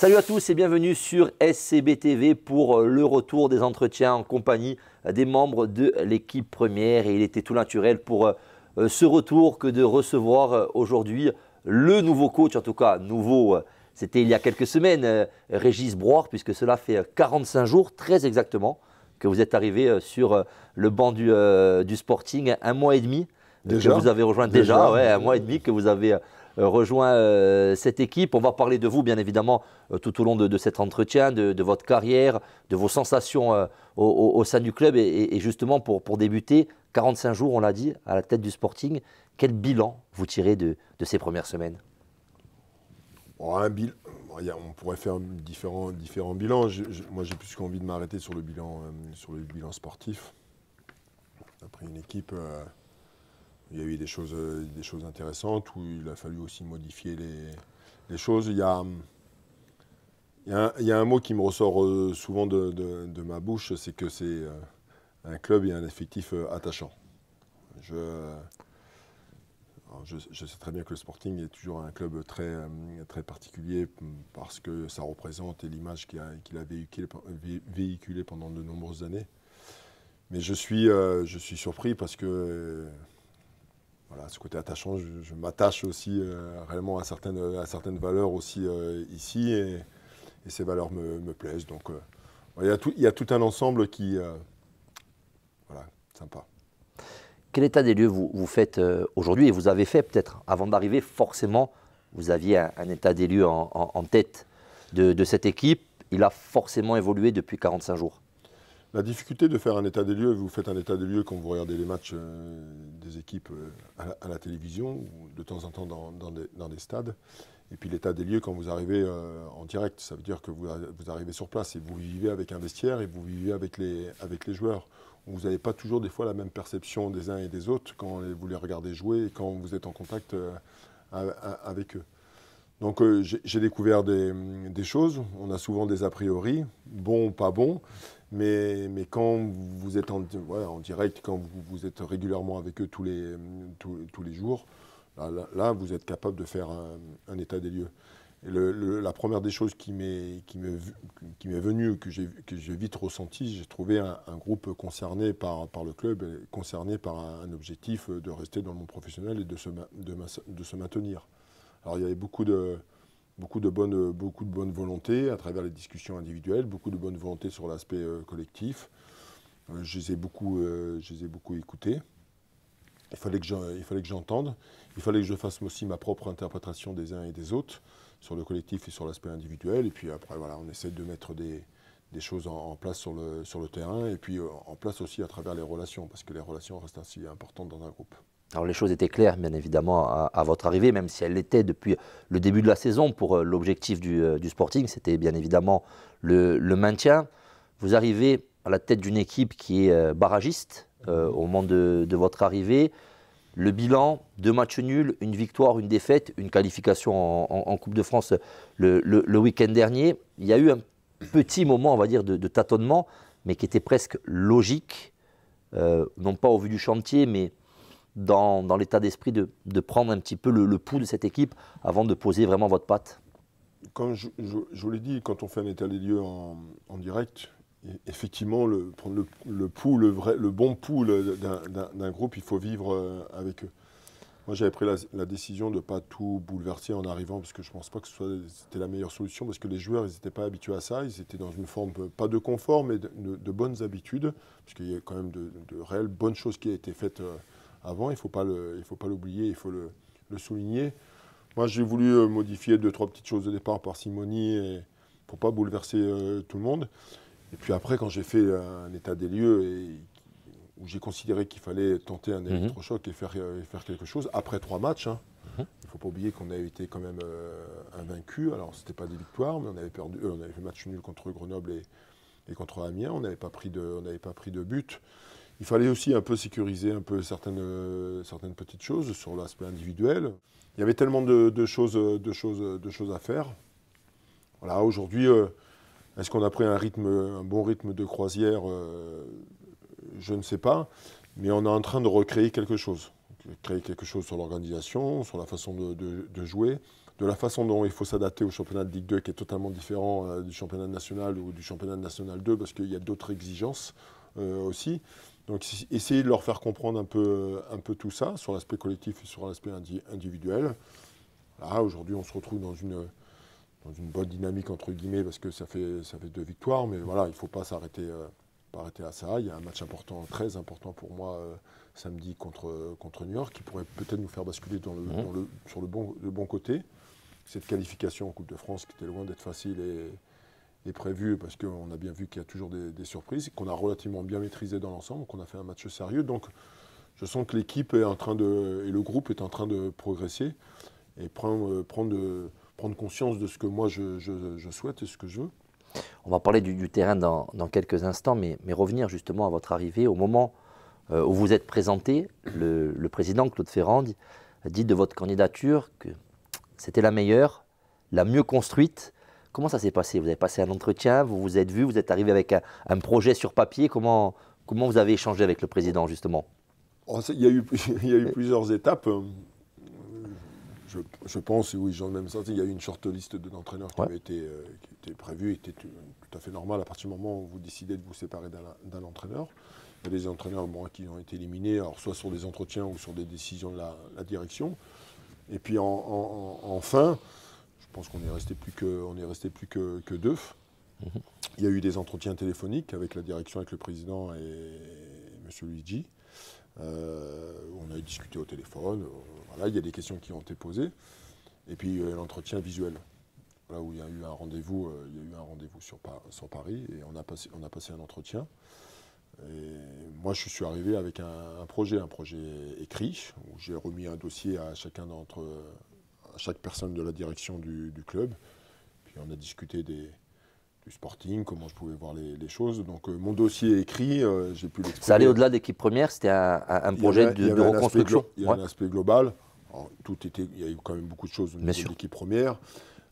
Salut à tous et bienvenue sur SCBTV pour euh, le retour des entretiens en compagnie euh, des membres de l'équipe première. Et il était tout naturel pour euh, ce retour que de recevoir aujourd'hui le nouveau coach, en tout cas nouveau, c'était il y a quelques semaines, Régis Broire, puisque cela fait 45 jours, très exactement, que vous êtes arrivé sur le banc du, Sporting, un mois et demi. que vous avez rejoint déjà, un mois et demi que vous avez euh, rejoint euh, cette équipe. On va parler de vous, bien évidemment, euh, tout au long de, cet entretien, de, votre carrière, de vos sensations au, sein du club. Et, justement, pour, débuter, 45 jours, on l'a dit, à la tête du Sporting. Quel bilan vous tirez de, ces premières semaines on pourrait faire différents, bilans. moi, j'ai plus qu'envie de m'arrêter sur le bilan, sur le bilan sportif. Après une équipe il y a eu des choses, euh, des choses intéressantes où il a fallu aussi modifier les, choses. Il y, a, un, mot qui me ressort euh, souvent de, ma bouche, c'est que c'est euh, un club et un effectif attachant. Je, sais très bien que le Sporting est toujours un club très, particulier parce que ça représente l'image qu'il a, véhiculée pendant de nombreuses années. Mais je suis surpris parce que voilà, ce côté attachant, je, m'attache aussi euh, réellement à certaines, à certaines valeurs aussi euh, ici et, ces valeurs me, plaisent. Donc euh, il, y a tout, il tout un ensemble qui. voilà, sympa. Quel état des lieux vous, faites aujourd'hui et vous avez fait peut-être Avant d'arriver, forcément, vous aviez un, état des lieux en, tête de cette équipe. Il a forcément évolué depuis 45 jours. La difficulté de faire un état des lieux, vous faites un état des lieux quand vous regardez les matchs euh, des équipes euh, à, la, télévision, ou de temps en temps dans, des, stades. Et puis l'état des lieux quand vous arrivez euh, en direct, ça veut dire que vous, arrivez sur place et vous vivez avec un vestiaire et vous vivez avec les, avec les joueurs. Vous n'avez pas toujours des fois la même perception des uns et des autres quand vous les regardez jouer et quand vous êtes en contact avec eux. Donc j'ai découvert des, des choses, on a souvent des a priori, bons ou pas bons. Mais, mais quand vous êtes en, direct, quand vous, êtes régulièrement avec eux tous les, tous, les jours, là, vous êtes capable de faire un, état des lieux. la première des choses qui m'est venue, que j'ai vite ressentie, j'ai trouvé un, groupe concerné par, par, le club, concerné par un, objectif de rester dans le monde professionnel et de se, de se maintenir. Alors il y avait beaucoup de, beaucoup de bonne, beaucoup de bonnes volonté à travers les discussions individuelles, beaucoup de bonne volonté sur l'aspect euh, collectif. Euh, je les ai beaucoup, euh, je les ai beaucoup écoutés. Il fallait que j'entende, il, fallait que je fasse aussi ma propre interprétation des uns et des autres sur le collectif et sur l'aspect individuel. Et puis après, voilà, on essaie de mettre des, des choses en, en, place sur le, sur le terrain et puis en place aussi à travers les relations, parce que les relations restent ainsi importantes dans un groupe. Alors les choses étaient claires, bien évidemment, à, votre arrivée, même si elles l'étaient depuis le début de la saison pour euh, l'objectif euh, du, Sporting, c'était bien évidemment le, maintien. Vous arrivez à la tête d'une équipe qui est euh, barragiste au moment de, votre arrivée. Le bilan, deux matchs nuls, une victoire, une défaite, une qualification en, Coupe de France le, week-end dernier. Il y a eu un petit moment, on va dire, de, tâtonnement, mais qui était presque logique, non pas au vu du chantier, mais dans, l'état d'esprit de, prendre un petit peu le, pouls de cette équipe avant de poser vraiment votre patte Comme je, vous l'ai dit, quand on fait un état des lieux en, direct, effectivement, le, prendre le, pouls, le, vrai, le bon pouls d'un groupe, il faut vivre euh, avec eux. Moi, j'avais pris la, décision de ne pas tout bouleverser en arrivant, parce que je ne pense pas que c'était la meilleure solution, parce que les joueurs, ils n'étaient pas habitués à ça. Ils étaient dans une forme, pas de confort, mais de, bonnes habitudes, parce qu'il y a quand même de, réelles bonnes choses qui ont été faites. Euh, avant. Il ne faut pas l'oublier, il faut le, souligner. Moi, j'ai voulu euh, modifier deux, trois petites choses au départ par simonie et pour pas bouleverser euh, tout le monde. Et puis après, quand j'ai fait un état des lieux et où j'ai considéré qu'il fallait tenter un mhm. électrochoc et, faire, faire quelque chose, après trois matchs, hein. mhm. il ne faut pas oublier qu'on a été quand même euh, invaincu. Alors, ce n'était pas des victoires, mais on avait, perdu, on avait fait match nul contre Grenoble et, et contre Amiens. On n'avait pas, pris de, on pas pris de but. Il fallait aussi un peu sécuriser un peu certaines, euh, certaines petites choses sur l'aspect individuel. Il y avait tellement de, choses, de, choses, de choses à faire. Voilà, aujourd'hui, euh, est-ce qu'on a pris un, rythme, un bon rythme de croisière euh, Je ne sais pas, mais on est en train de recréer quelque chose. Créer quelque chose sur l'organisation, sur la façon de, jouer, de la façon dont il faut s'adapter au championnat de Ligue 2 qui est totalement différent du championnat national ou du championnat national 2 parce qu'il y a d'autres exigences aussi. Donc essayer de leur faire comprendre un peu, un peu tout ça sur l'aspect collectif et sur l'aspect individuel. Là, aujourd'hui, on se retrouve dans une, une bonne dynamique, entre guillemets, parce que ça fait, ça fait deux victoires, mais voilà, il ne faut pas s'arrêter euh, à ça. Il y a un match important, très important pour moi, euh, samedi contre, contre New York, qui pourrait peut-être nous faire basculer mhm. sur le bon, le bon côté. Cette qualification en Coupe de France, qui était loin d'être facile et, est prévu, parce qu'on a bien vu qu'il y a toujours des, surprises surprises, qu'on a relativement bien maîtrisé dans l'ensemble, qu'on a fait un match sérieux. Donc je sens que l'équipe est en train de, et le groupe est en train de progresser et prendre, prendre, prendre conscience de ce que moi je, souhaite et ce que je veux. On va parler du, terrain dans, quelques instants, mais, revenir justement à votre arrivée, au moment euh, où vous êtes présenté, le, le président Claude Ferrand dit de votre candidature que c'était la meilleure, la mieux construite Comment ça s'est passé Vous avez passé un entretien, vous vous êtes vu, vous êtes arrivé avec un, projet sur papier. Comment, comment vous avez échangé avec le président, justement il, y a eu, plusieurs étapes. Euh, je, pense, oui, j'en ai même senti, il y a eu une shortlist d'entraîneurs qui, été, euh, qui était prévue, était tout, à fait normal. à partir du moment où vous décidez de vous séparer d'un entraîneur. Il y a des entraîneurs qui ont été éliminés, alors soit sur des entretiens ou sur des décisions de la, direction. Et puis enfin... Je pense qu'on est resté plus que, on est resté plus que, deux. Mhm. Il y a eu des entretiens téléphoniques avec la direction, avec le président et M. Luigi. Euh, on a discuté au téléphone. Euh, voilà, il y a des questions qui ont été posées. Et puis euh, l'entretien visuel. Là où il y a eu un rendez-vous, il y a eu un rendez-vous sur, Paris et on a passé, on a passé un entretien. moi, je suis arrivé avec un, projet, un projet écrit, où j'ai remis un dossier à chacun d'entre chaque personne de la direction du, club. Puis on a discuté des, du sporting, comment je pouvais voir les, choses. Donc euh, mon dossier est écrit, euh, j'ai pu l'exprimer. Ça allait au-delà d'équipe première, c'était un, projet de, reconstruction. Il y a un aspect global. tout était, il y a eu quand même beaucoup de choses au niveau de l'équipe première.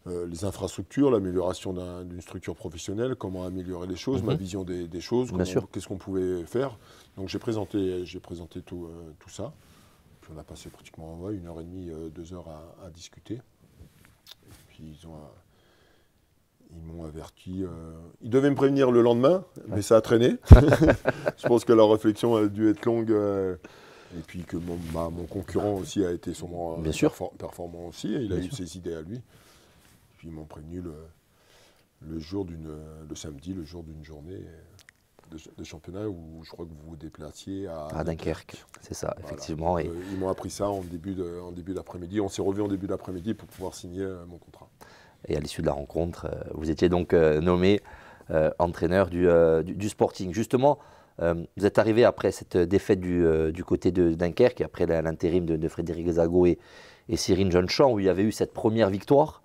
Euh, les infrastructures, l'amélioration d'une structure professionnelle, comment améliorer les choses, ma mhm. vision des, choses, qu'est-ce qu'on pouvait faire. Donc j'ai présenté, présenté tout, tout ça on a passé pratiquement une heure et demie, euh, deux heures à, discuter. puis ils ont euh, ils m'ont averti. Euh, ils devaient me prévenir le lendemain, mais ça a traîné. je pense que la réflexion a dû être longue. et puis que mon, concurrent ah, aussi a été sûrement Bien performant aussi. il a eu ses idées à lui. Puis ils m'ont prévenu le, jour le samedi, le jour d'une journée de, championnat où je crois que vous vous déplaciez à, Dunkerque. C'est ça, effectivement. Et... Euh, ils m'ont appris ça en début d'après-midi. On s'est revu en début d'après-midi pour pouvoir signer euh, mon contrat. Et à l'issue de la rencontre, euh, vous étiez donc nommé entraîneur du, Sporting. Justement, vous êtes arrivé après cette défaite du, côté de Dunkerque, après l'intérim de, Frédéric Zago et, et Cyrine où il y avait eu cette première victoire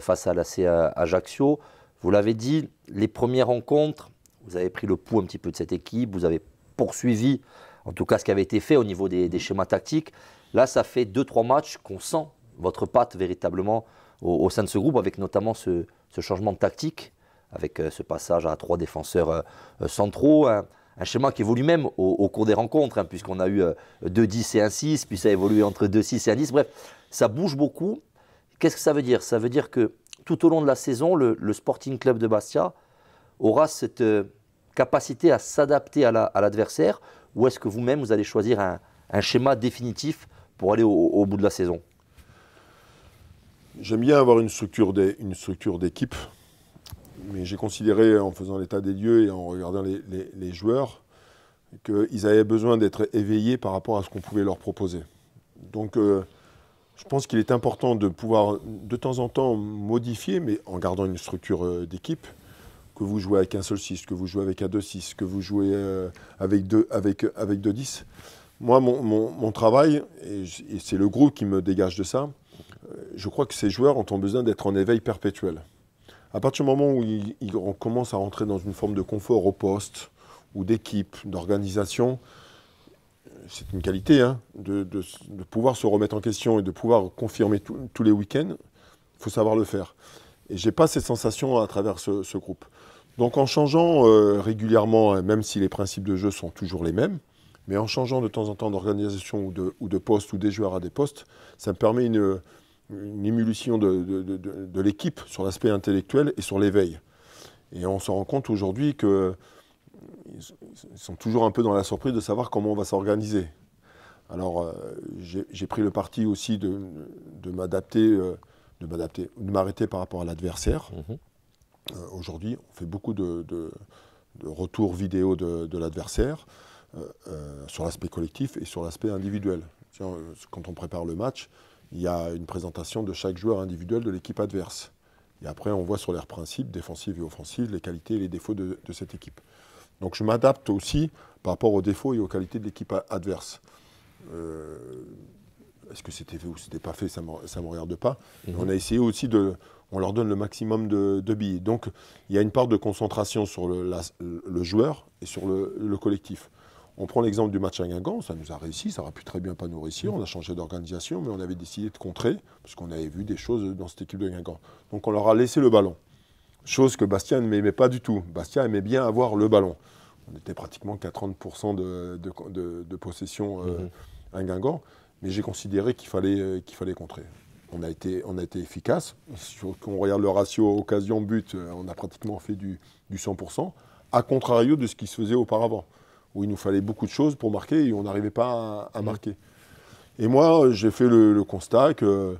face à l'AC Ajaccio. Vous l'avez dit, les premières rencontres, vous avez pris le pouls un petit peu de cette équipe, vous avez poursuivi en tout cas ce qui avait été fait au niveau des, schémas tactiques. Là, ça fait 2-3 matchs qu'on sent votre patte véritablement au, sein de ce groupe, avec notamment ce, changement de tactique, avec euh, ce passage à trois défenseurs euh, euh, centraux. un schéma qui évolue même au, cours des rencontres, hein, puisqu'on a eu 2-10 et 1-6, puis ça a évolué entre 2-6 et 1-10. Bref, ça bouge beaucoup. Qu'est-ce que ça veut dire Ça veut dire que tout au long de la saison, le, le Sporting Club de Bastia aura cette euh, capacité à s'adapter à l'adversaire ou est-ce que vous-même, vous allez choisir un, schéma définitif pour aller au, bout de la saison J'aime bien avoir une structure d'équipe, mais j'ai considéré en faisant l'état des lieux et en regardant les, joueurs qu'ils avaient besoin d'être éveillés par rapport à ce qu'on pouvait leur proposer. Donc euh, je pense qu'il est important de pouvoir de temps en temps modifier, mais en gardant une structure euh, d'équipe, que vous jouez avec un seul 6, que vous jouez avec un 2-6, que vous jouez euh, avec 2 avec, euh, avec 10. Moi, mon, travail, et, c'est le groupe qui me dégage de ça, euh, je crois que ces joueurs ont besoin d'être en éveil perpétuel. À partir du moment où ils, commence commencent à rentrer dans une forme de confort au poste, ou d'équipe, d'organisation, c'est une qualité hein, de, pouvoir se remettre en question et de pouvoir confirmer tous les week-ends. Il faut savoir le faire. Et j'ai pas cette sensation à travers ce, groupe. Donc en changeant euh, régulièrement, euh, même si les principes de jeu sont toujours les mêmes, mais en changeant de temps en temps d'organisation ou de, ou poste ou des joueurs à des postes, ça me permet une, une de, l'équipe sur l'aspect intellectuel et sur l'éveil. Et on se rend compte aujourd'hui que sont toujours un peu dans la surprise de savoir comment on va s'organiser. Alors, euh, j'ai pris le parti aussi de, m'adapter de m'adapter, de m'arrêter par rapport à l'adversaire. Mhm. Euh, aujourd'hui, on fait beaucoup de, retours vidéo de, l'adversaire euh, euh, sur l'aspect collectif et sur l'aspect individuel. quand on prépare le match, il y a une présentation de chaque joueur individuel de l'équipe adverse. Et après, on voit sur leurs principes défensifs et offensifs les qualités et les défauts de, cette équipe. Donc je m'adapte aussi par rapport aux défauts et aux qualités de l'équipe adverse. Est-ce que c'était fait ou c'était pas fait Ça ne me regarde pas. Mhm. On a essayé aussi de. On leur donne le maximum de, de Donc, il y a une part de concentration sur le, joueur et sur le, collectif. On prend l'exemple du match à Guingamp, ça nous a réussi, ça aurait pu très bien pas nous réussir, mhm. on a changé d'organisation, mais on avait décidé de contrer, parce qu'on avait vu des choses dans cette équipe de Guingamp. Donc on leur a laissé le ballon, chose que Bastien n'aimait pas du tout. Bastien aimait bien avoir le ballon. On était pratiquement qu'à de, possession euh, mhm. à Guingamp j'ai considéré qu'il fallait, euh, fallait contrer. On a été, on a été efficace. Quand on regarde le ratio occasion-but, euh, on a pratiquement fait du, du 100%, à contrario de ce qui se faisait auparavant, où il nous fallait beaucoup de choses pour marquer et on n'arrivait pas à, mmh. marquer. Et moi, euh, j'ai fait le constat que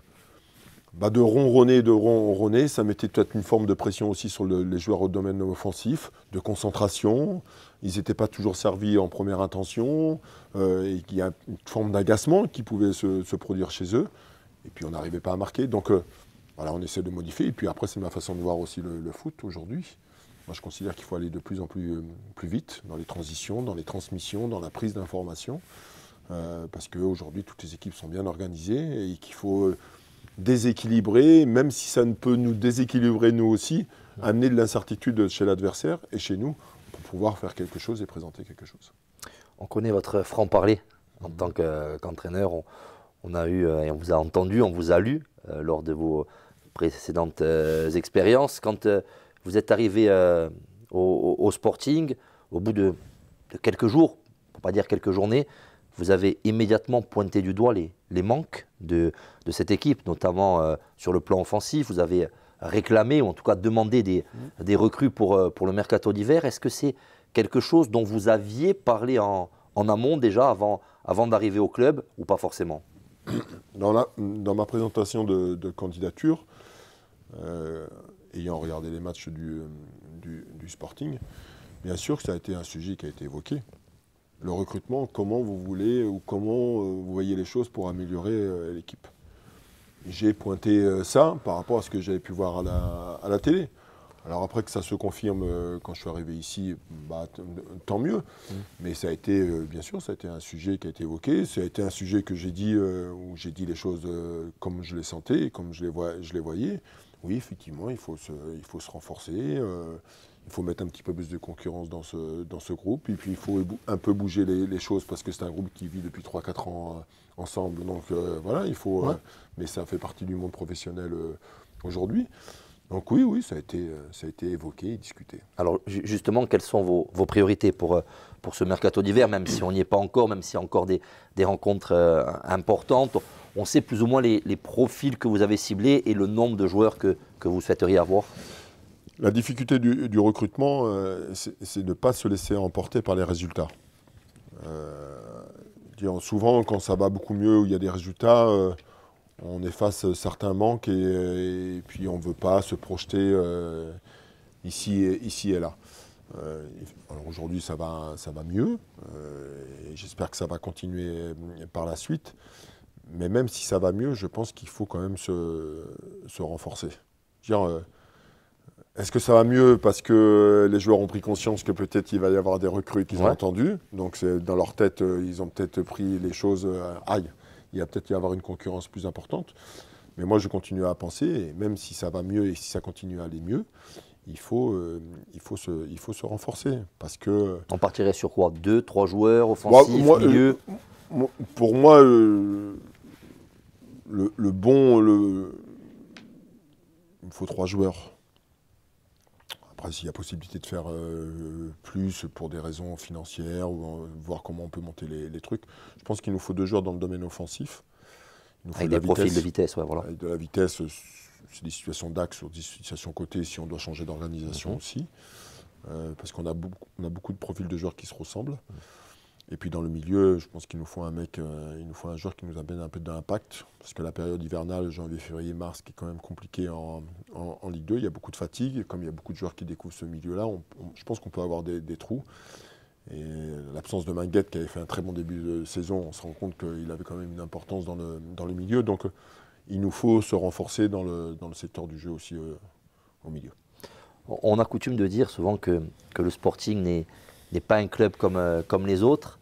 bah, de ronronner, de ronronner, ça mettait peut-être une forme de pression aussi sur les joueurs au domaine offensif, de concentration. Ils n'étaient pas toujours servis en première intention. Euh, il y a une forme d'agacement qui pouvait se, produire chez eux. Et puis on n'arrivait pas à marquer. Donc euh, voilà, on essaie de modifier. Et puis après, c'est ma façon de voir aussi le, foot aujourd'hui. Moi, je considère qu'il faut aller de plus en plus, euh, plus vite dans les transitions, dans les transmissions, dans la prise d'informations. parce qu'aujourd'hui, toutes les équipes sont bien organisées et qu'il faut déséquilibrer, même si ça ne peut nous déséquilibrer nous aussi, amener de l'incertitude chez l'adversaire et chez nous pour pouvoir faire quelque chose et présenter quelque chose. On connaît votre franc-parler en tant qu'entraîneur. On, a eu euh, et on vous a entendu, on vous a lu euh, lors de vos précédentes euh, expériences. Quand vous êtes arrivé au, Sporting, au bout de, de quelques jours, pour pas dire quelques journées, vous avez immédiatement pointé du doigt les, les manques de, cette équipe, notamment euh, sur le plan offensif. Vous avez réclamé, ou en tout cas demandé des, recrues pour, euh, pour le mercato d'hiver. Est-ce que c'est quelque chose dont vous aviez parlé en, amont déjà, avant, avant d'arriver au club, ou pas forcément dans, dans, ma présentation de, candidature, euh, ayant regardé les matchs du, du, Sporting, bien sûr que ça a été un sujet qui a été évoqué le recrutement, comment vous voulez ou comment euh, vous voyez les choses pour améliorer euh, l'équipe. J'ai pointé euh, ça par rapport à ce que j'avais pu voir à la, télé. Alors après que ça se confirme quand je suis arrivé ici, bah, tant mieux. Mmh. Mais ça a été, bien sûr, ça a été un sujet qui a été évoqué. Ça a été un sujet que j'ai dit, où j'ai dit les choses comme je les sentais, comme je les, voyais. Oui, effectivement, il faut il faut se renforcer il faut mettre un petit peu plus de concurrence dans ce, groupe. Et puis il faut un peu bouger les, choses parce que c'est un groupe qui vit depuis 3-4 ans euh, ensemble. Donc euh, voilà, il faut. Euh, mais ça fait partie du monde professionnel aujourd'hui. Donc oui, oui, ça a été, ça a été évoqué et discuté. Alors justement, quelles sont vos, priorités pour, pour ce mercato d'hiver, même si on n'y est pas encore, même s'il y a encore des, rencontres importantes On sait plus ou moins les, profils que vous avez ciblés et le nombre de joueurs que vous souhaiteriez avoir la difficulté du, recrutement, euh, c'est de ne pas se laisser emporter par les résultats. Euh, souvent, quand ça va beaucoup mieux, il y a des résultats, euh, on efface certains manques et, puis on ne veut pas se projeter ici, et, ici et là. aujourd'hui, ça va, ça va mieux. J'espère que ça va continuer par la suite. Mais même si ça va mieux, je pense qu'il faut quand même se, renforcer. Est-ce que ça va mieux parce que les joueurs ont pris conscience que peut-être il va y avoir des recrues qu'ils ont entendues Donc dans leur tête, euh, ils ont peut-être pris les choses. Euh, aïe, il va peut-être y avoir une concurrence plus importante. Mais moi, je continue à penser, et même si ça va mieux et si ça continue à aller mieux, il faut, euh, il faut, se, il faut se renforcer. Parce que... On partirait sur quoi Deux, trois joueurs offensifs, milieu Pour moi, le, bon... Le... Il me faut trois joueurs. Après, s'il y a possibilité de faire euh, plus pour des raisons financières ou euh, voir comment on peut monter les, trucs, je pense qu'il nous faut deux joueurs dans le domaine offensif. avec des profils de vitesse, voilà. Avec de la vitesse, euh, c'est des situations d'axe ou des situations côté si on doit changer d'organisation mhm. aussi. parce qu'on a, a, beaucoup de profils de joueurs qui se ressemblent. Mhm. Et puis dans le milieu, je pense qu'il nous faut un mec, euh, il nous faut un joueur qui nous amène un peu d'impact, parce que la période hivernale, janvier, février, mars, qui est quand même compliquée en, Ligue 2, il y a beaucoup de fatigue. comme il y a beaucoup de joueurs qui découvrent ce milieu-là, je pense qu'on peut avoir des, trous. Et l'absence de Minguette, qui avait fait un très bon début de saison, on se rend compte qu'il avait quand même une importance dans le, milieu. Donc euh, il nous faut se renforcer dans le, dans le secteur du jeu aussi euh, au milieu. On a coutume de dire souvent que, que le sporting n'est n'est pas un club euh, comme, les autres.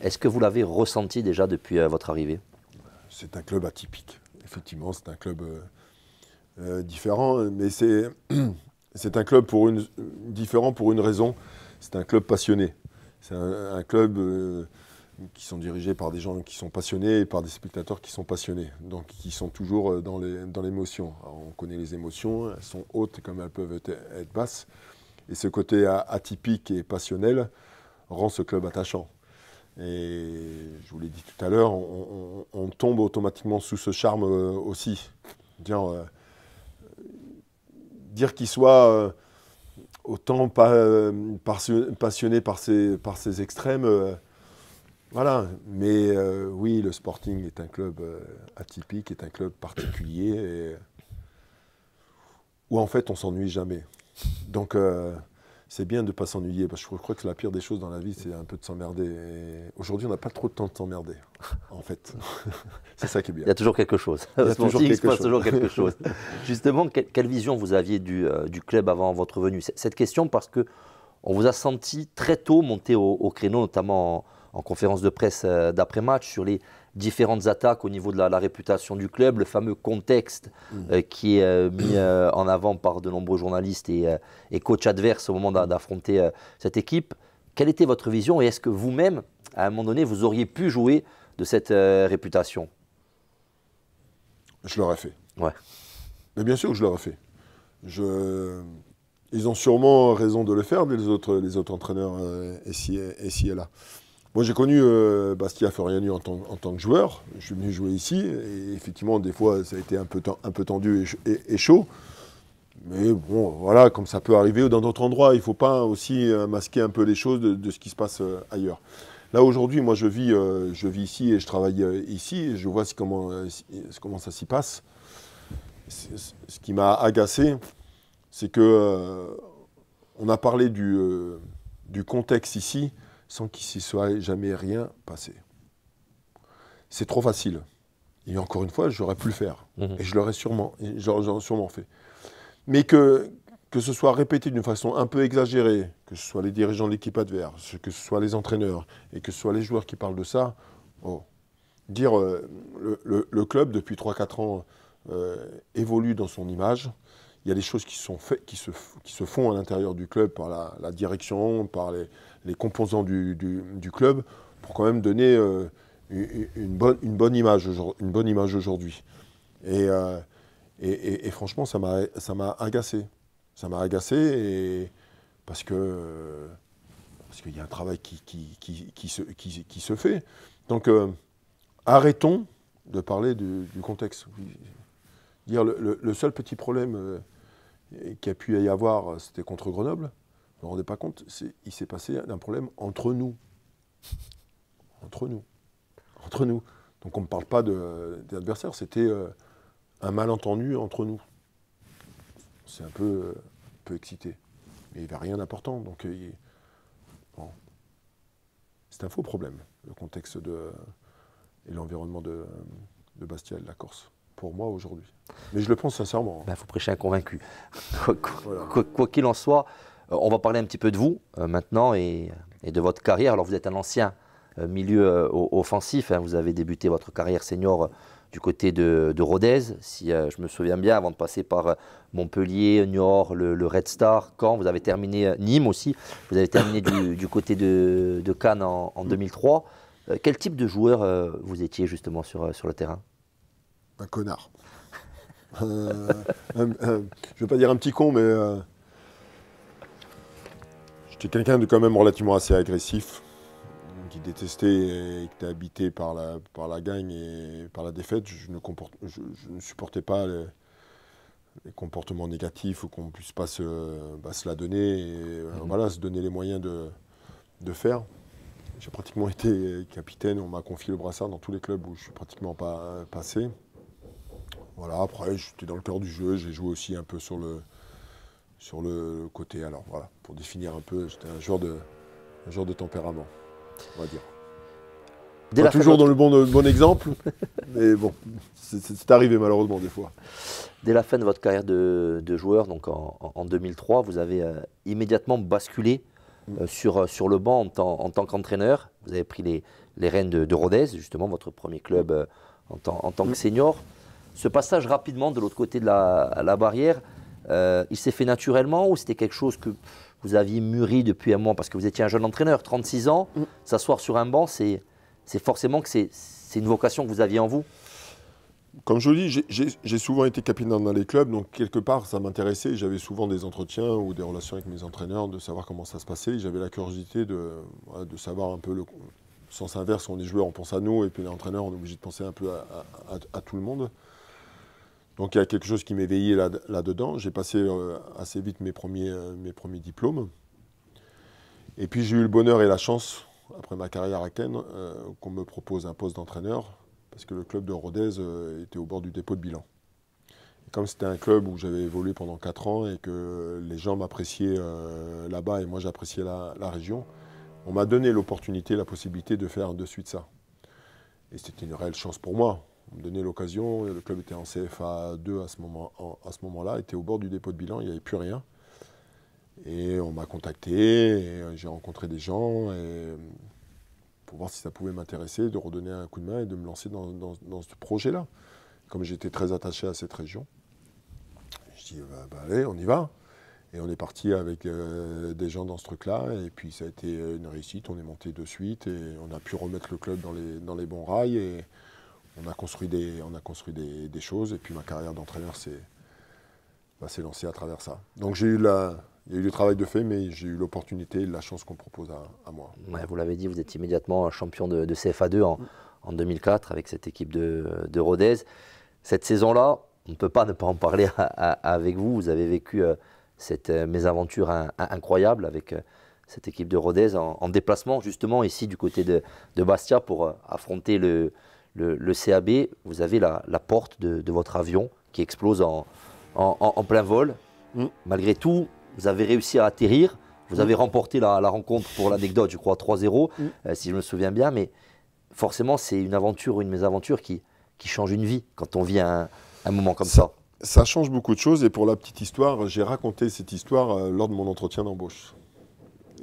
Est-ce que vous l'avez ressenti déjà depuis euh, votre arrivée C'est un club atypique. Effectivement, c'est un club euh, différent, mais c'est un club pour différent pour une raison. C'est un club passionné. C'est un, club qui sont dirigés par des gens qui sont passionnés et par des spectateurs qui sont passionnés, donc qui sont toujours dans l'émotion. on connaît les émotions, elles sont hautes comme elles peuvent être basses. Et ce côté atypique et passionnel rend ce club attachant. Et je vous l'ai dit tout à l'heure, on, tombe automatiquement sous ce charme euh, aussi. Euh, dire, qu'il soit euh, autant passionné par ses, extrêmes, voilà. Mais oui, le Sporting est un club atypique, est un club particulier, où en fait on s'ennuie jamais. Donc, euh, c'est bien de ne pas s'ennuyer, parce que je crois que la pire des choses dans la vie, c'est un peu de s'emmerder. Aujourd'hui, on n'a pas trop de temps de s'emmerder, en fait. c'est ça qui est bien. Il y a toujours quelque chose. Il, y a toujours, quelque chose. Justement, quelle, vision vous aviez du, euh, club avant votre venue Cette question, parce que on vous a senti très tôt monter au, créneau, notamment en conférence de presse euh, d'après-match, sur les, différentes attaques au niveau de la, réputation du club, le fameux contexte mm. euh, qui est euh, mis euh, en avant par de nombreux journalistes et, et coachs adverses au moment d'affronter cette équipe. Quelle était votre vision et est-ce que vous-même, à un moment donné, vous auriez pu jouer de cette réputation Je l'aurais fait. Mais bien sûr que je l'aurais fait. Ils ont sûrement raison de le faire, les autres, les autres entraîneurs et SI, là. Moi, j'ai connu euh, Bastia Floriani en, tant que joueur. Je suis venu jouer ici. Et effectivement, des fois, ça a été un peu, tendu et, chaud. Mais bon, voilà, comme ça peut arriver dans d'autres endroits, il ne faut pas aussi euh, masquer un peu les choses de, ce qui se passe euh, ailleurs. Là, aujourd'hui, moi, je vis, ici et je travaille ici. Et je vois comment, ça s'y passe. Ce qui m'a agacé, c'est qu'on a parlé du contexte ici sans qu'il s'y soit jamais rien passé. C'est trop facile. Et encore une fois, j'aurais pu le faire. Mhm. Et je l'aurais sûrement, sûrement fait. Mais que, que ce soit répété d'une façon un peu exagérée, que ce soit les dirigeants de l'équipe adverse, que ce soit les entraîneurs et que ce soit les joueurs qui parlent de ça, oh. dire euh, le, club depuis 3-4 ans euh, évolue dans son image, il y a des choses qui, sont fait, qui, se, qui se font à l'intérieur du club par la, direction, par les, les composants du, du, club, pour quand même donner euh, une, bonne, une, bonne, image, une bonne image aujourd'hui. Et, euh, et, et, franchement, ça m'a agacé. Ça m'a agacé et parce que parce qu'il y a un travail qui, qui, qui, qui se, qui, se fait. Donc euh, arrêtons de parler du, contexte. Dire le, le, seul petit problème qu'il a pu y avoir, euh, c'était contre Grenoble. Vous ne vous rendez pas compte Il s'est passé un problème entre nous. Entre nous. Entre nous. Donc on ne parle pas de, c'était euh, un malentendu entre nous. C'est un peu, euh, peu excité. Mais il n'y avait rien d'important. Donc c'est un faux problème, le contexte de, et l'environnement de, de Bastia de la Corse pour moi aujourd'hui. Mais je le pense sincèrement. Il hein. bah, faut prêcher un convaincu. quoi, qu'il en soit, euh, on va parler un petit peu de vous euh, maintenant et, de votre carrière. Alors vous êtes un ancien euh, milieu offensif, hein. vous avez débuté votre carrière senior du côté de, Rodez, si je me souviens bien, avant de passer par Montpellier, Niort, le, le, Red Star, Caen, vous avez terminé Nîmes aussi, vous avez terminé du, côté de, Cannes en, en 2003. Mm. quel type de joueur vous étiez justement sur, sur le terrain un connard. Euh, je veux pas dire un petit con, mais euh, j'étais quelqu'un de quand même relativement assez agressif, qui détestait et, qui était habité par la, par la gagne et par la défaite. Je ne, supportais pas les, comportements négatifs ou qu'on ne puisse pas se, bah, la donner, euh, mhm. voilà, se donner les moyens de, de faire. J'ai pratiquement été capitaine, on m'a confié le brassard dans tous les clubs où je suis pratiquement pas passé. Voilà, après, j'étais dans le cœur du jeu, j'ai joué aussi un peu sur le, sur le côté. Alors voilà, pour définir un peu, j'étais un genre de, de tempérament, on va dire. Pas toujours dans le bon, exemple, mais bon, c'est arrivé malheureusement des fois. Dès la fin de votre carrière de, joueur, donc en, 2003, vous avez euh, immédiatement basculé mm. euh, sur, euh, sur le banc en, tant, qu'entraîneur. Vous avez pris les, les rênes de, Rodez, justement, votre premier club en, tant, que mm. senior. Ce passage rapidement de l'autre côté de la, barrière, euh, il s'est fait naturellement ou c'était quelque chose que vous aviez mûri depuis un mois parce que vous étiez un jeune entraîneur, 36 ans, mm. s'asseoir sur un banc, c'est forcément que c'est une vocation que vous aviez en vous comme je le dis, j'ai souvent été capitaine dans les clubs, donc quelque part, ça m'intéressait. J'avais souvent des entretiens ou des relations avec mes entraîneurs, de savoir comment ça se passait. J'avais la curiosité de, savoir un peu le sens inverse. On est joueur, on pense à nous, et puis les entraîneurs, on est obligé de penser un peu à tout le monde. Donc il y a quelque chose qui m'éveillait là, dedans J'ai passé euh, assez vite mes premiers, euh, mes premiers diplômes. Et puis j'ai eu le bonheur et la chance, après ma carrière à Cannes, euh, qu'on me propose un poste d'entraîneur, parce que le club de Rodez était au bord du dépôt de bilan. comme c'était un club où j'avais évolué pendant 4 ans et que les gens m'appréciaient là-bas et moi j'appréciais la région, on m'a donné l'opportunité, la possibilité de faire de suite ça. Et c'était une réelle chance pour moi me donnait l'occasion, le club était en CFA 2 à ce moment-là, moment était au bord du dépôt de bilan, il n'y avait plus rien. Et on m'a contacté, j'ai rencontré des gens euh, pour voir si ça pouvait m'intéresser, de redonner un coup de main et de me lancer dans, ce projet-là. Comme j'étais très attaché à cette région, je dis bah, bah, allez, on y va. Et on est parti avec euh, des gens dans ce truc-là. Et puis ça a été une réussite, on est monté de suite et on a pu remettre le club dans les, bons rails on a construit des, on a construit des, choses. Et puis ma carrière d'entraîneur s'est bah, lancée à travers ça. Donc j'ai eu la, il y a eu du travail de fait, mais j'ai eu l'opportunité et la chance qu'on propose à, moi. vous l'avez dit, vous êtes immédiatement champion de, CFA2 en, 2004 avec cette équipe de, Rodez. Cette saison-là, on ne peut pas ne pas en parler avec vous. Vous avez vécu euh, cette euh, mésaventure incroyable avec euh, cette équipe de Rodez en, déplacement justement ici du côté de, de Bastia pour affronter le, le, CAB, vous avez la, porte de, votre avion qui explose en, plein vol. Mm. Malgré tout, vous avez réussi à atterrir. Vous mm. avez remporté la, rencontre pour l'anecdote, je crois, 3-0, mm. euh, si je me souviens bien. Mais forcément, c'est une aventure, une mésaventure qui, change une vie quand on vit un, moment comme ça, ça. change beaucoup de choses. Et pour la petite histoire, j'ai raconté cette histoire euh, lors de mon entretien d'embauche.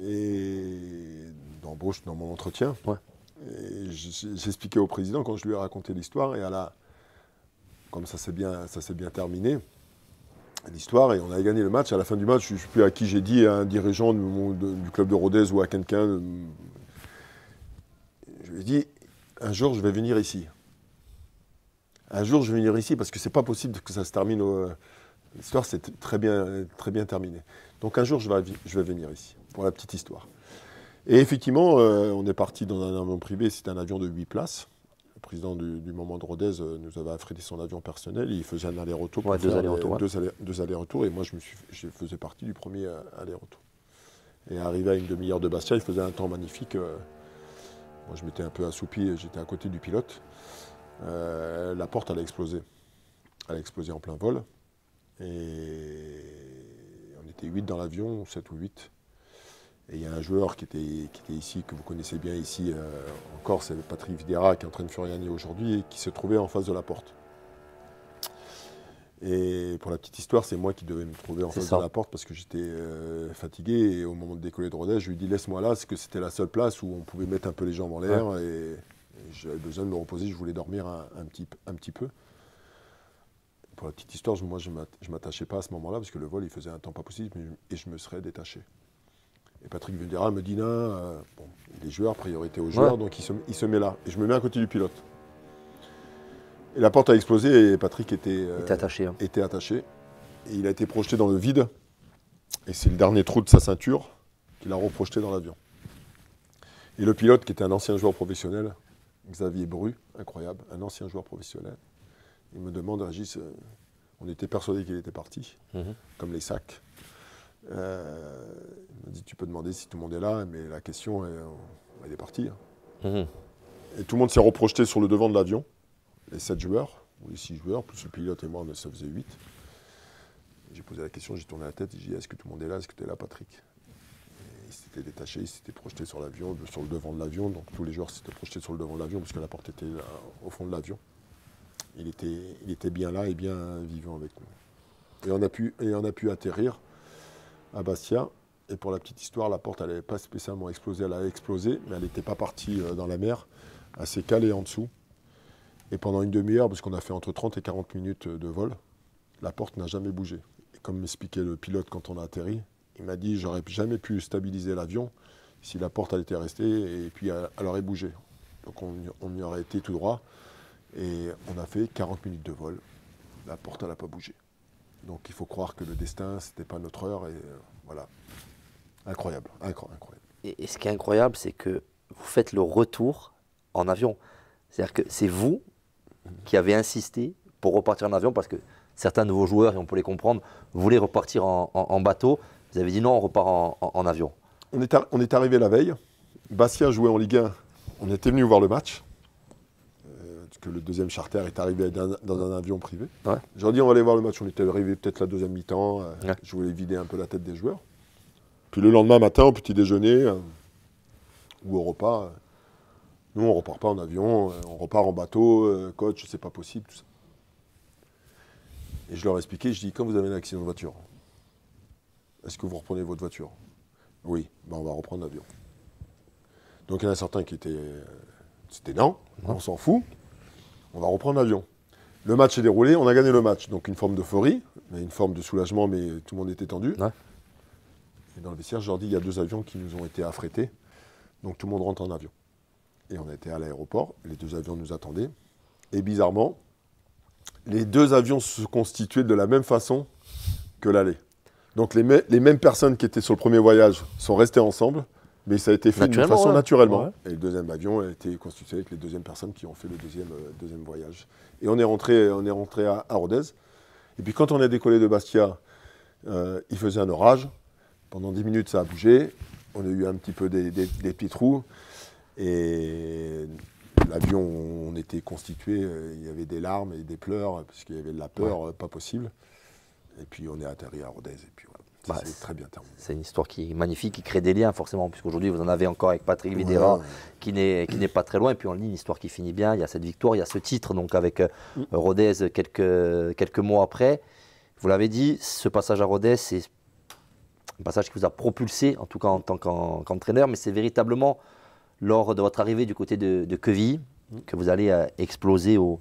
Et d'embauche dans mon entretien. J'expliquais au président quand je lui ai raconté l'histoire et à la, comme ça s'est bien, bien terminé, l'histoire et on a gagné le match. À la fin du match, je ne sais plus à qui j'ai dit, à un dirigeant du, club de Rodez ou à quelqu'un, euh, je lui ai dit, un jour je vais venir ici. Un jour je vais venir ici parce que ce n'est pas possible que ça se termine. Euh, l'histoire s'est très bien, très bien terminée. Donc un jour je vais venir ici, pour la petite histoire. Et effectivement, euh, on est parti dans un avion privé, C'est un avion de 8 places. Le président du, moment de Rodez euh, nous avait affrété son avion personnel, il faisait un aller-retour. Ouais, deux euh, allers-retours. Deux, allers-retours, et moi je, me suis, je faisais partie du premier aller-retour. Et arrivé à une demi-heure de Bastia, il faisait un temps magnifique. moi je m'étais un peu assoupi, j'étais à côté du pilote. la porte, allait exploser, Elle a explosé en plein vol. Et on était 8 dans l'avion, 7 ou 8. Et il y a un joueur qui était, ici, que vous connaissez bien ici euh, en Corse, Patrick Videra, qui est en train de Furiani aujourd'hui, et qui se trouvait en face de la porte. Et pour la petite histoire, c'est moi qui devais me trouver en face de la porte parce que j'étais euh, fatigué. Et au moment de décoller de Rodez, je lui ai dit laisse-moi là, parce que c'était la seule place où on pouvait mettre un peu les jambes en l'air. Et, j'avais besoin de me reposer, je voulais dormir un, petit, un petit peu pour la petite histoire, moi, je ne m'attachais pas à ce moment-là parce que le vol, il faisait un temps pas possible et je me serais détaché. Et Patrick Vendera me dit, non, euh, il bon, les joueurs, priorité aux joueurs, donc il se, met là. Et je me mets à côté du pilote. Et la porte a explosé et Patrick euh, hein. était, attaché. Et il a été projeté dans le vide. Et c'est le dernier trou de sa ceinture qu'il a reprojeté dans l'avion. Et le pilote, qui était un ancien joueur professionnel, Xavier Bru, incroyable, un ancien joueur professionnel, il me demande, Agis, euh, on était persuadé qu'il était parti, mhm. comme les sacs. Euh, il m'a dit Tu peux demander si tout le monde est là, mais la question est il euh, est parti. Hein. Mhm. Et tout le monde s'est reprojeté sur le devant de l'avion, les 7 joueurs, ou les 6 joueurs, plus le pilote et moi, on, ça faisait 8. J'ai posé la question, j'ai tourné la tête, j'ai dit Est-ce que tout le monde est là Est-ce que tu es là, Patrick Il s'était détaché, il s'était projeté sur l'avion, sur le devant de l'avion, donc tous les joueurs s'étaient projetés sur le devant de l'avion, parce que la porte était là, euh, au fond de l'avion. Il était, il était bien là et bien vivant avec nous. Et on a pu, et on a pu atterrir à Bastia. Et pour la petite histoire, la porte, n'avait pas spécialement explosé, elle a explosé, mais elle n'était pas partie euh, dans la mer. Elle s'est calée en dessous. Et pendant une demi-heure, parce qu'on a fait entre 30 et 40 minutes euh, de vol, la porte n'a jamais bougé. Et comme m'expliquait le pilote quand on a atterri, il m'a dit j'aurais jamais pu stabiliser l'avion si la porte était restée et puis euh, elle, aurait bougé. Donc on, y aurait été tout droit. Et on a fait 40 minutes de vol. La porte, n'a pas bougé. Donc il faut croire que le destin, ce n'était pas notre heure. Et euh, voilà. Incroyable. incroyable. Et, ce qui est incroyable, c'est que vous faites le retour en avion. C'est-à-dire que c'est vous qui avez insisté pour repartir en avion parce que certains de vos joueurs, et on peut les comprendre, voulaient repartir en, bateau. Vous avez dit non, on repart en, avion. On est, arrivé la veille. Bastien jouait en Ligue 1. On était venu voir le match le deuxième charter est arrivé dans, un avion privé. J'ai dit, on va aller voir le match. On était arrivé peut-être la deuxième mi-temps. Euh, je voulais vider un peu la tête des joueurs. Puis le lendemain matin, au petit déjeuner euh, ou au repas, euh, nous, on repart pas en avion, on repart en bateau. coach, c'est pas possible, tout ça. Et je leur ai expliqué, je dis, quand vous avez un accident de voiture, est-ce que vous reprenez votre voiture Oui, ben on va reprendre l'avion. Donc il y en a certains qui étaient. C'était non. on s'en fout on va reprendre l'avion. Le match est déroulé, on a gagné le match. Donc une forme d'euphorie, une forme de soulagement, mais tout le monde était tendu. Et dans le vestiaire, je leur dis, il y a deux avions qui nous ont été affrétés. Donc tout le monde rentre en avion. Et on était à l'aéroport, les deux avions nous attendaient. Et bizarrement, les deux avions se constituaient de la même façon que l'aller. Donc les, les mêmes personnes qui étaient sur le premier voyage sont restées ensemble. Mais ça a été fait de façon naturellement. Et le deuxième avion a été constitué avec les deuxièmes personnes qui ont fait le deuxième, euh, deuxième voyage. Et on est rentré, on est rentré à, Rodez. Et puis quand on est décollé de Bastia, euh, il faisait un orage. Pendant dix minutes, ça a bougé. On a eu un petit peu des, des, petits trous. Et l'avion, on était constitué. Euh, il y avait des larmes et des pleurs, parce qu'il y avait de la peur pas possible. Et puis on est atterri à Rodez. Et puis bah, c'est une histoire qui est magnifique, qui crée des liens forcément, puisqu'aujourd'hui vous en avez encore avec Patrick Videra, qui n'est pas très loin. Et puis on lit une histoire qui finit bien. Il y a cette victoire, il y a ce titre, donc avec euh, mm. Rodez quelques mois après. Vous l'avez dit, ce passage à Rodez, c'est un passage qui vous a propulsé, en tout cas en tant qu'entraîneur, mais c'est véritablement lors de votre arrivée du côté de, de mm. que vous allez euh, exploser aux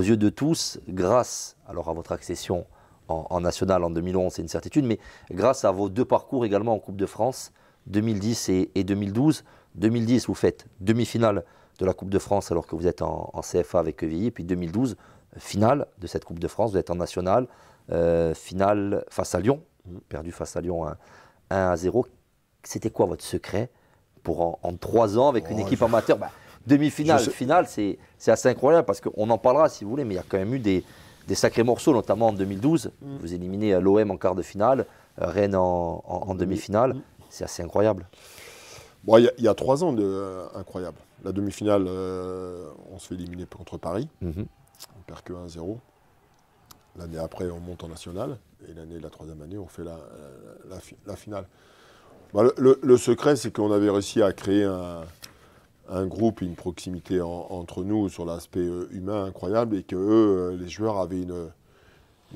yeux de tous grâce alors à votre accession en, national en 2011, c'est une certitude, mais grâce à vos deux parcours également en Coupe de France, 2010 et, 2012, 2010, vous faites demi-finale de la Coupe de France alors que vous êtes en, CFA avec Evi, puis 2012, finale de cette Coupe de France, vous êtes en national, euh, finale face à Lyon, perdu face à Lyon 1, à 0. C'était quoi votre secret pour en, trois ans avec une oh, équipe amateur bah, demi finale, finale c'est assez incroyable parce qu'on en parlera si vous voulez, mais il y a quand même eu des, des sacrés morceaux, notamment en 2012. Mm. Vous éliminez euh, l'OM en quart de finale, euh, Rennes en, mm. demi-finale. Mm. C'est assez incroyable. Il y, a trois ans de euh, incroyable. La demi-finale, on se fait éliminer contre Paris. Mhm. On perd que 1-0. L'année après, on monte en national. Et l'année, de la troisième année, on fait la, finale. Bah, le, secret, c'est qu'on avait réussi à créer un, un groupe une proximité entre nous sur l'aspect euh, humain incroyable et que eux, euh, les joueurs avaient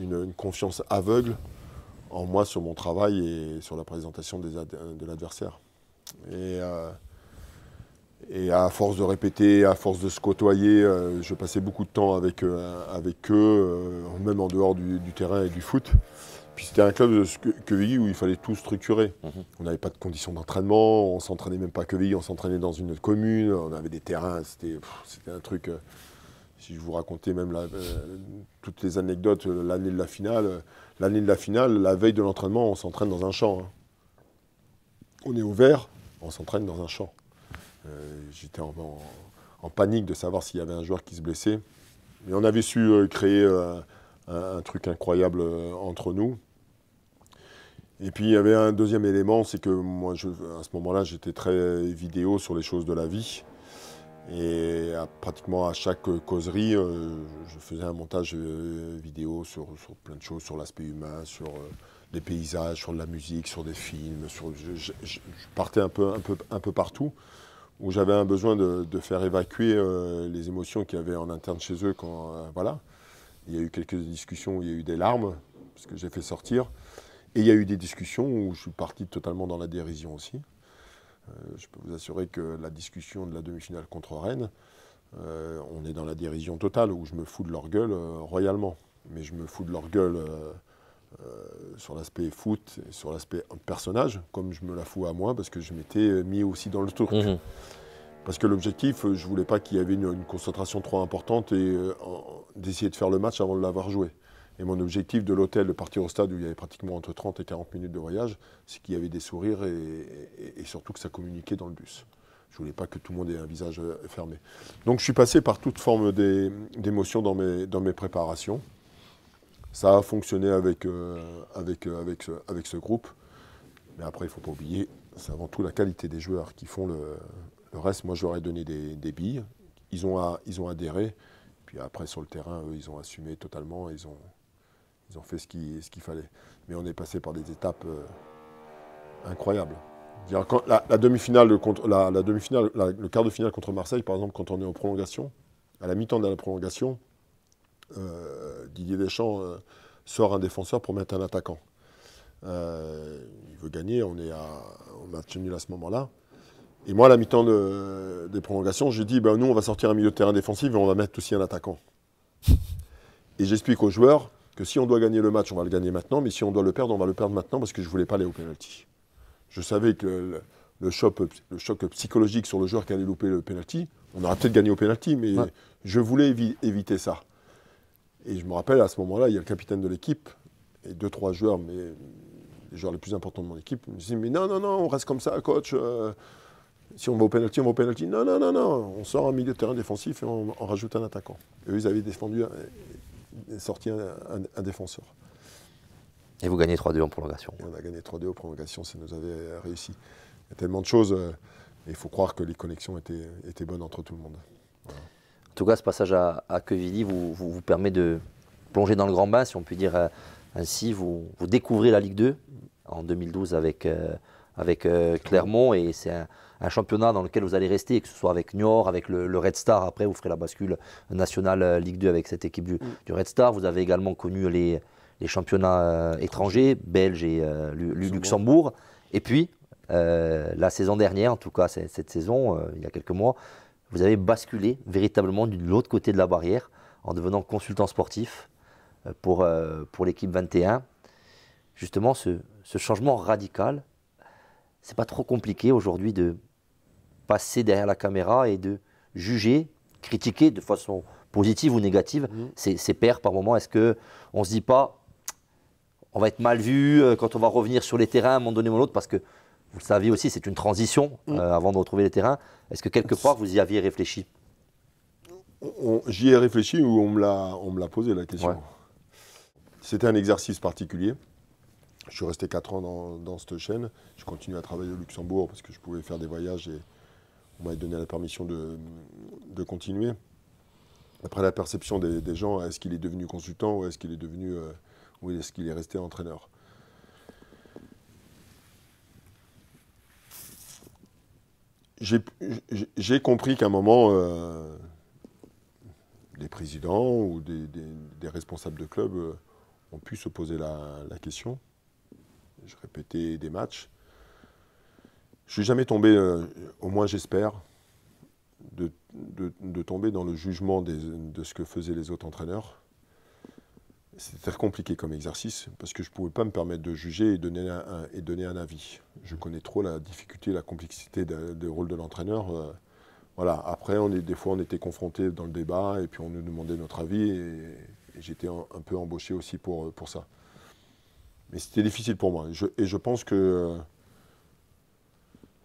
une, confiance aveugle en moi sur mon travail et sur la présentation de l'adversaire. Euh, et, à force de répéter, à force de se côtoyer, je passais beaucoup de temps avec, avec eux, même en dehors du terrain et du foot. Puis c'était un club de Quevilly où il fallait tout structurer. Mhm. On n'avait pas de conditions d'entraînement, on s'entraînait même pas à Quevilly, on s'entraînait dans une commune, on avait des terrains, c'était un truc. Euh, si je vous racontais même euh, toutes les anecdotes, euh, l'année de la finale, l'année de la finale, la veille de l'entraînement, on s'entraîne dans un champ. Hein. On est au vert, on s'entraîne dans un champ. J'étais en, panique de savoir s'il y avait un joueur qui se blessait. Mais on avait su créer un, truc incroyable entre nous. Et puis il y avait un deuxième élément, c'est que moi, je, à ce moment-là, j'étais très vidéo sur les choses de la vie. Et pratiquement à chaque causerie, euh, je faisais un montage euh, vidéo sur, plein de choses, sur l'aspect humain, sur euh, les paysages, sur de la musique, sur des films. Sur, je, partais un peu, un peu, un peu partout, où j'avais un besoin de, faire évacuer les émotions qu'il y avait en interne chez eux. Quand, voilà. Il y a eu quelques discussions où il y a eu des larmes, parce que j'ai fait sortir. Et il y a eu des discussions où je suis parti totalement dans la dérision aussi. Euh, je peux vous assurer que la discussion de la demi-finale contre Rennes, euh, on est dans la dérision totale, où je me fous de leur gueule euh, royalement. Mais je me fous de leur gueule sur l'aspect foot, et sur l'aspect personnage, comme je me la fous à moi, parce que je m'étais mis aussi dans le tour. Mmh. Parce que l'objectif, je ne voulais pas qu'il y avait une, concentration trop importante et d'essayer de faire le match avant de l'avoir joué. Et mon objectif de l'hôtel, de partir au stade où il y avait pratiquement entre 30 et 40 minutes de voyage, c'est qu'il y avait des sourires et, surtout que ça communiquait dans le bus. Je ne voulais pas que tout le monde ait un visage euh, fermé. Donc je suis passé par toute forme d'émotion dans mes, préparations. Ça a fonctionné avec, euh, avec, euh, avec, ce, groupe. Mais après, il ne faut pas oublier, c'est avant tout la qualité des joueurs qui font le, reste. Moi, je leur ai donné des, billes. Ils ont, ils ont adhéré. Puis après, sur le terrain, eux, ils ont assumé totalement. Ils ont, ils ont fait ce qu'il fallait. Mais on est passé par des étapes euh, incroyables. la, demi-finale, la, la demi le quart de finale contre Marseille, par exemple, quand on est en prolongation, à la mi-temps de la prolongation, euh, Didier Deschamps euh, sort un défenseur pour mettre un attaquant. il veut gagner, on est à, on tenu à ce moment-là. Et moi, à la mi-temps des prolongations, je dis, ben, nous, on va sortir un milieu de terrain défensif et on va mettre aussi un attaquant. Et j'explique aux joueurs, que si on doit gagner le match, on va le gagner maintenant, mais si on doit le perdre, on va le perdre maintenant parce que je ne voulais pas aller au pénalty. Je savais que le, choc, le, choc, psychologique sur le joueur qui allait louper le penalty, on aurait peut-être gagné au pénalty, mais je voulais éviter ça. Et je me rappelle, à ce moment-là, il y a le capitaine de l'équipe et deux, trois joueurs, mais les joueurs les plus importants de mon équipe, me disaient, Mais non, non, non, on reste comme ça, coach. Euh, si on va au penalty, on va au penalty. Non, non, non, non. On sort un milieu de terrain défensif et on, rajoute un attaquant. Et eux, ils avaient défendu sorti un, défenseur. Et vous gagnez 3-2 en prolongation. on a gagné 3-2 en prolongation, ça nous avait réussi. Il y a tellement de choses, euh, il faut croire que les connexions étaient, étaient bonnes entre tout le monde. En tout cas, ce passage à, à Quevilly vous, vous, permet de plonger dans le grand bain, si on peut dire euh, ainsi. Vous, vous découvrez la Ligue 2 en 2012 avec... Euh, avec euh, Clermont et c'est un, championnat dans lequel vous allez rester, que ce soit avec Niort, avec le, Red Star. Après, vous ferez la bascule nationale euh, Ligue 2 avec cette équipe mm. du, Red Star. Vous avez également connu les, championnats euh, étrangers, Belge et Luxembourg. Et puis, la saison dernière, en tout cas cette, saison, il y a quelques mois, vous avez basculé véritablement de l'autre côté de la barrière en devenant consultant sportif pour, pour l'équipe 21. Justement, ce, ce changement radical, c'est pas trop compliqué aujourd'hui de passer derrière la caméra et de juger, critiquer de façon positive ou négative mmh. ces ses, par moment. Est-ce qu'on ne se dit pas, on va être mal vu euh, quand on va revenir sur les terrains à un moment donné ou à l'autre parce que vous le saviez aussi, c'est une transition mmh. euh, avant de retrouver les terrains. Est-ce que quelque part vous y aviez réfléchi J'y ai réfléchi ou on me l'a posé la question. C'était un exercice particulier. Je suis resté quatre ans dans, cette chaîne. Je continue à travailler au Luxembourg parce que je pouvais faire des voyages et on m'a donné la permission de, continuer. Après la perception des, gens, est-ce qu'il est devenu consultant ou est-ce qu'il est devenu euh, ou est qu'il est resté entraîneur J'ai compris qu'à un moment, euh, des présidents ou des, responsables de clubs euh, ont pu se poser la question je répétais des matchs. Je suis jamais tombé, euh, au moins j'espère, de, tomber dans le jugement de ce que faisaient les autres entraîneurs. C'était très compliqué comme exercice parce que je ne pouvais pas me permettre de juger et donner un, et donner un avis. Je connais trop la difficulté, la complexité des rôles de l'entraîneur. Euh, voilà. Après, des fois, on était confronté dans le débat et puis on nous demandait notre avis et, j'étais un, un, peu embauché aussi pour, pour ça. Mais c'était difficile pour moi. et je pense que euh,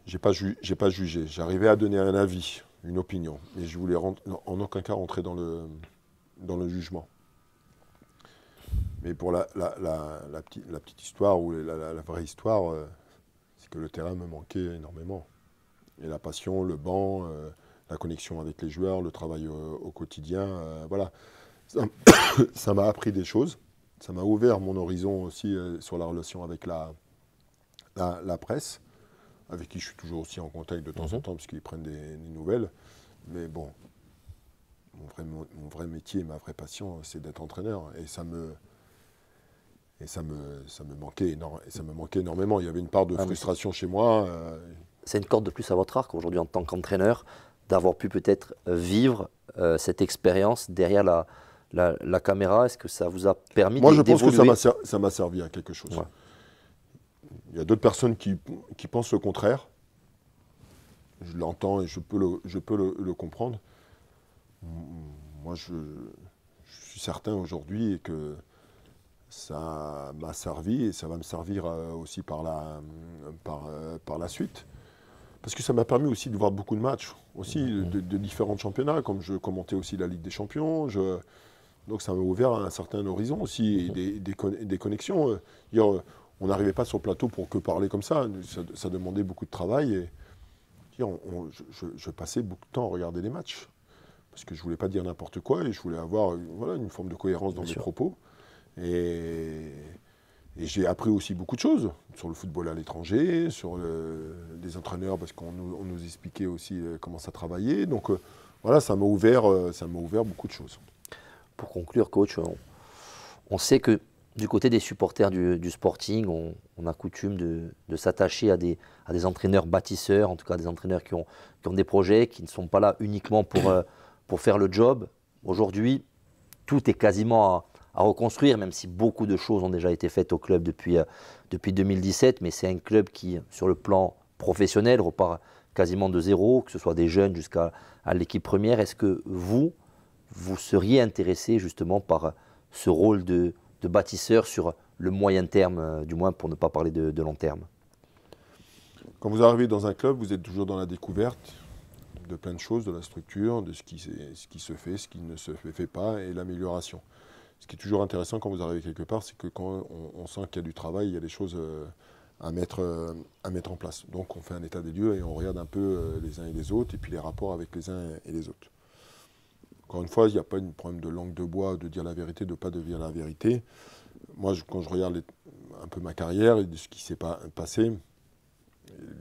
je j'ai pas, jugé. J'arrivais à donner un avis, une opinion. Mais je voulais en aucun cas rentrer dans le, jugement. Mais pour la, la, petite histoire ou la, vraie histoire, euh, c'est que le terrain me manquait énormément. Et la passion, le banc, euh, la connexion avec les joueurs, le travail au quotidien, voilà. Ça m'a appris des choses ça m'a ouvert mon horizon aussi euh, sur la relation avec la, la, presse, avec qui je suis toujours aussi en contact de temps en mhm. temps, parce qu'ils prennent des, nouvelles. Mais bon, mon vrai, mon, vrai métier, ma vraie passion, euh, c'est d'être entraîneur. Et ça me, et ça me, ça me manquait ça me manquait énormément. Il y avait une part de ah frustration chez moi. Euh, c'est une corde de plus à votre arc aujourd'hui en tant qu'entraîneur d'avoir pu peut-être vivre cette expérience derrière la, la, caméra Est-ce que ça vous a permis Moi, je pense que ça m'a servi à quelque chose. Il y a d'autres personnes qui, pensent le contraire. Je l'entends et je peux, le, comprendre. Moi, je, suis certain aujourd'hui que ça m'a servi et ça va me servir euh, aussi euh, par la, suite. Parce que ça m'a permis aussi de voir beaucoup de matchs, aussi mm-hmm. de, différents championnats, comme je commentais aussi la Ligue des Champions. Donc ça m'a ouvert un certain horizon aussi, mhm. des, connexions. Euh. on n'arrivait pas sur le plateau pour que parler comme ça. Ça, demandait beaucoup de travail. Et, je, passais beaucoup de temps à regarder les matchs. Parce que je ne voulais pas dire n'importe quoi et je voulais avoir euh, une forme de cohérence dans mes propos. Et, j'ai appris aussi beaucoup de choses sur le football à l'étranger, sur des les entraîneurs, parce qu'on nous, expliquait aussi euh, comment ça travaillait. Donc voilà, ça m'a ouvert, ouvert beaucoup de choses pour conclure, coach, on, sait que du côté des supporters du, sporting, on, a coutume de, s'attacher à des, des, entraîneurs bâtisseurs, en tout cas des entraîneurs qui ont, des projets, qui ne sont pas là uniquement pour, euh, faire le job. Aujourd'hui, tout est quasiment à, reconstruire, même si beaucoup de choses ont déjà été faites au club depuis, euh, depuis 2017, mais c'est un club qui, sur le plan professionnel, repart quasiment de zéro, que ce soit des jeunes jusqu'à l'équipe première. Est-ce que vous, vous seriez intéressé justement par ce rôle de, bâtisseur sur le moyen terme, euh, du moins pour ne pas parler de, long terme Quand vous arrivez dans un club, vous êtes toujours dans la découverte de plein de choses, de la structure, de ce qui, se fait, ce qui ne se fait pas et l'amélioration. Ce qui est toujours intéressant quand vous arrivez quelque part, c'est que quand on, sent qu'il y a du travail, il y a des choses euh, à, mettre, euh, à mettre en place. Donc on fait un état des lieux et on regarde un peu les uns et les autres et puis les rapports avec les uns et les autres. Encore une fois, il n'y a pas de problème de langue de bois, de dire la vérité, de ne pas dire la vérité. Moi, quand je regarde un peu ma carrière et de ce qui s'est pas, passé,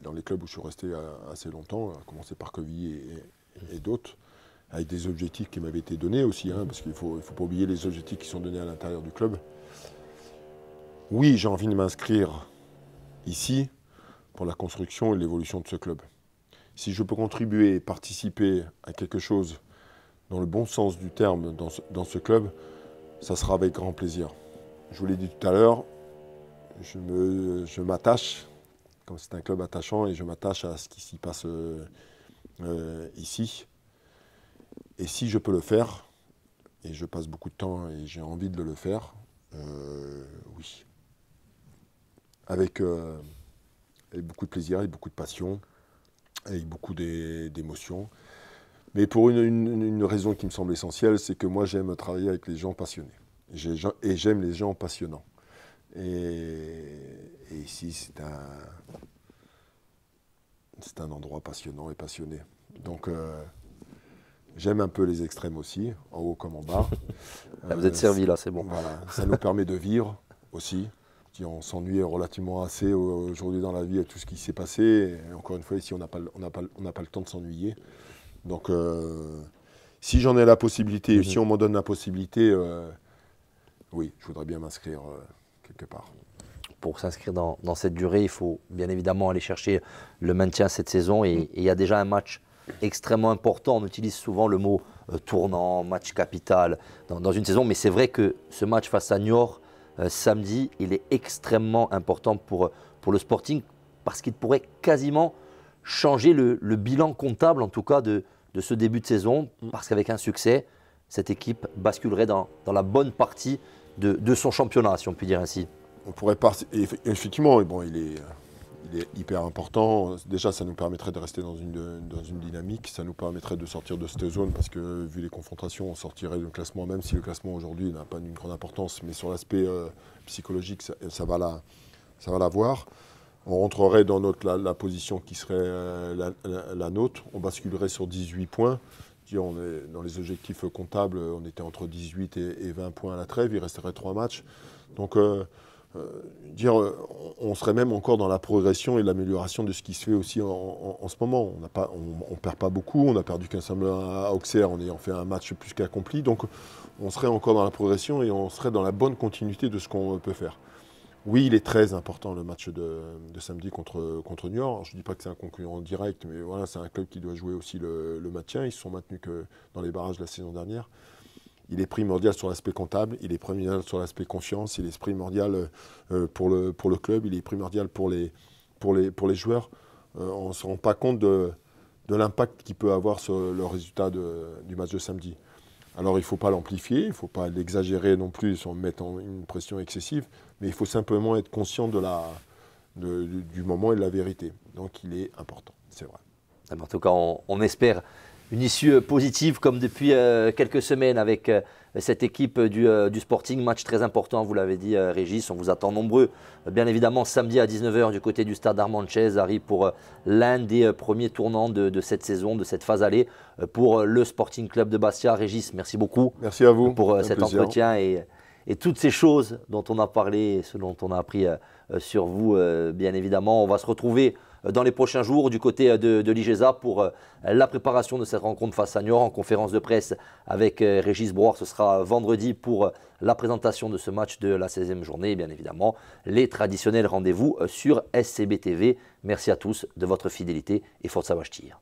dans les clubs où je suis resté euh, assez longtemps, à commencer par Coville et, d'autres, avec des objectifs qui m'avaient été donnés aussi, hein, parce qu'il ne faut, faut pas oublier les objectifs qui sont donnés à l'intérieur du club. Oui, j'ai envie de m'inscrire ici pour la construction et l'évolution de ce club. Si je peux contribuer et participer à quelque chose dans le bon sens du terme dans ce, club, ça sera avec grand plaisir. Je vous l'ai dit tout à l'heure, je m'attache, comme c'est un club attachant, et je m'attache à ce qui s'y passe euh, euh, ici. Et si je peux le faire, et je passe beaucoup de temps et j'ai envie de le faire, euh, oui. Avec, beaucoup de plaisir, avec beaucoup de passion, avec beaucoup d'émotions. Mais pour une, raison qui me semble essentielle, c'est que moi j'aime travailler avec les gens passionnés. Et j'aime les gens passionnants. Et, ici, c'est un, endroit passionnant et passionné. Donc euh, j'aime un peu les extrêmes aussi, en haut comme en bas. vous êtes servi là, c'est bon. ça nous permet de vivre aussi. Si on s'ennuie relativement assez aujourd'hui dans la vie à tout ce qui s'est passé. Et encore une fois, ici, on n'a pas le temps de s'ennuyer. Donc, euh, si j'en ai la possibilité, mhm. si on m'en donne la possibilité, euh, oui, je voudrais bien m'inscrire euh, quelque part. Pour s'inscrire dans, cette durée, il faut bien évidemment aller chercher le maintien cette saison. Et mhm. il y a déjà un match extrêmement important. On utilise souvent le mot tournant, match capital dans, une saison. Mais c'est vrai que ce match face à Niort, samedi, il est extrêmement important pour, pour le Sporting parce qu'il pourrait quasiment changer le, bilan comptable, en tout cas, de, ce début de saison, mm. parce qu'avec un succès, cette équipe basculerait dans, la bonne partie de, son championnat, si on peut dire ainsi. On pourrait partir. Effectivement, bon, il est, hyper important. Déjà, ça nous permettrait de rester dans une, dynamique. Ça nous permettrait de sortir de cette zone parce que, vu les confrontations, on sortirait du classement, même si le classement aujourd'hui n'a pas une grande importance. Mais sur l'aspect euh, psychologique, ça, va la, ça va l'avoir on rentrerait dans notre, la, position qui serait euh, la, nôtre, on basculerait sur 18 points. dans les objectifs comptables, on était entre 18 et, 20 points à la trêve, il resterait 3 matchs. Donc, euh, euh, dire, on serait même encore dans la progression et l'amélioration de ce qui se fait aussi en, ce moment. On ne on, perd pas beaucoup, on a perdu qu'un seul à Auxerre en ayant fait un match plus qu'accompli. Donc, on serait encore dans la progression et on serait dans la bonne continuité de ce qu'on peut faire. Oui, il est très important le match de, samedi contre, contre New York. je ne dis pas que c'est un concurrent direct, mais voilà, c'est un club qui doit jouer aussi le, maintien. Ils se sont maintenus que dans les barrages la saison dernière. Il est primordial sur l'aspect comptable, il est primordial sur l'aspect confiance, il est primordial euh, euh, pour, le, pour le club, il est primordial pour les, pour les, pour les joueurs. Euh, on ne se rend pas compte de, l'impact qu'il peut avoir sur le résultat du match de samedi. Alors il ne faut pas l'amplifier, il ne faut pas l'exagérer non plus sans mettre une pression excessive, mais il faut simplement être conscient du, moment et de la vérité. Donc il est important, c'est vrai. En tout cas, on, espère une issue positive comme depuis euh, quelques semaines avec... Euh, cette équipe euh, du, Sporting. Match très important, vous l'avez dit euh, Régis, on vous attend nombreux. Euh, bien évidemment, samedi à 19h du côté du stade Armand arrive pour l'un des premiers tournants de, cette saison, de cette phase allée pour le Sporting Club de Bastia. Régis, merci beaucoup. Merci à vous. Pour cet entretien et, et, toutes ces choses dont on a parlé, ce dont on a appris sur vous, bien évidemment. On va se retrouver euh, dans les prochains jours du côté euh, de, l'IGESA pour euh, la préparation de cette rencontre face à Niort en conférence de presse avec Régis Brouard. Ce sera vendredi pour la présentation de ce match de la 16e journée et bien évidemment les traditionnels rendez-vous sur SCBTV. Merci à tous de votre fidélité et force à Bastille.